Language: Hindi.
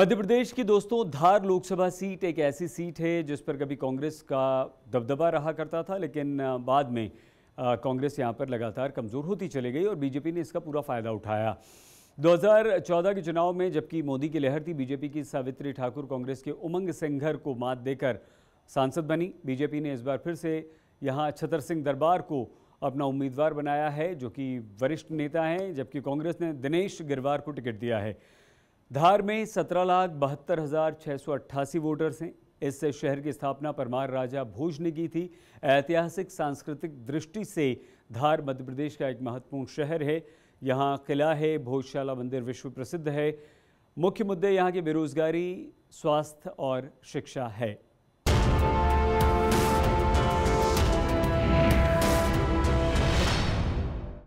मध्य प्रदेश की दोस्तों धार लोकसभा सीट एक ऐसी सीट है जिस पर कभी कांग्रेस का दबदबा रहा करता था लेकिन बाद में कांग्रेस यहाँ पर लगातार कमज़ोर होती चली गई और बीजेपी ने इसका पूरा फ़ायदा उठाया 2014 के चुनाव में जबकि मोदी की लहर थी बीजेपी की सावित्री ठाकुर कांग्रेस के उमंग सिंघर को मात देकर सांसद बनी बीजेपी ने इस बार फिर से यहाँ छतर सिंह दरबार को अपना उम्मीदवार बनाया है जो कि वरिष्ठ नेता हैं जबकि कांग्रेस ने दिनेश गिरवार को टिकट दिया है धार में सत्रह लाख बहत्तर हज़ार छः सौ अट्ठासी वोटर्स हैं इस शहर की स्थापना परमार राजा भोज ने की थी ऐतिहासिक सांस्कृतिक दृष्टि से धार मध्य प्रदेश का एक महत्वपूर्ण शहर है यहाँ किला है भोजशाला मंदिर विश्व प्रसिद्ध है मुख्य मुद्दे यहाँ की बेरोज़गारी स्वास्थ्य और शिक्षा है